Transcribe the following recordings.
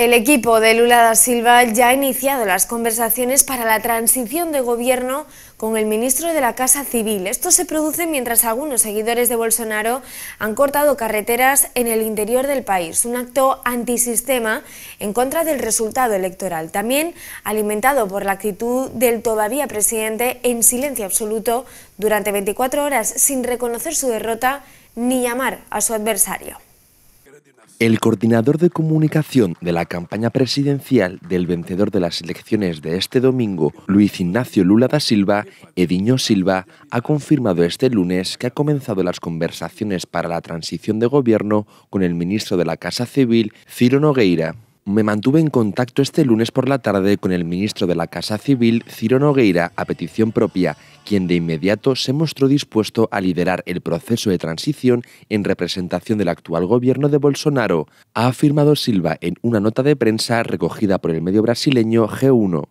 El equipo de Lula da Silva ya ha iniciado las conversaciones para la transición de gobierno con el ministro de la Casa Civil. Esto se produce mientras algunos seguidores de Bolsonaro han cortado carreteras en el interior del país, un acto antisistema en contra del resultado electoral, también alimentado por la actitud del todavía presidente en silencio absoluto durante 24 horas sin reconocer su derrota ni llamar a su adversario. El coordinador de comunicación de la campaña presidencial del vencedor de las elecciones de este domingo, Luis Ignacio Lula da Silva, Ediño Silva, ha confirmado este lunes que ha comenzado las conversaciones para la transición de gobierno con el ministro de la Casa Civil, Ciro Nogueira me mantuve en contacto este lunes por la tarde con el ministro de la Casa Civil, Ciro Nogueira, a petición propia, quien de inmediato se mostró dispuesto a liderar el proceso de transición en representación del actual gobierno de Bolsonaro, ha afirmado Silva en una nota de prensa recogida por el medio brasileño G1.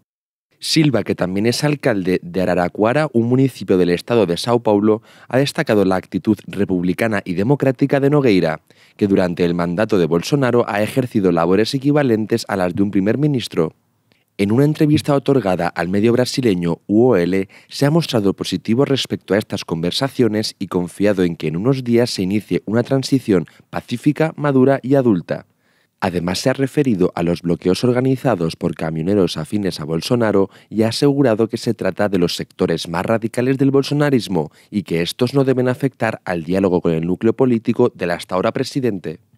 Silva, que también es alcalde de Araraquara, un municipio del estado de Sao Paulo, ha destacado la actitud republicana y democrática de Nogueira, que durante el mandato de Bolsonaro ha ejercido labores equivalentes a las de un primer ministro. En una entrevista otorgada al medio brasileño UOL, se ha mostrado positivo respecto a estas conversaciones y confiado en que en unos días se inicie una transición pacífica, madura y adulta. Además, se ha referido a los bloqueos organizados por camioneros afines a Bolsonaro y ha asegurado que se trata de los sectores más radicales del bolsonarismo y que estos no deben afectar al diálogo con el núcleo político del hasta ahora presidente.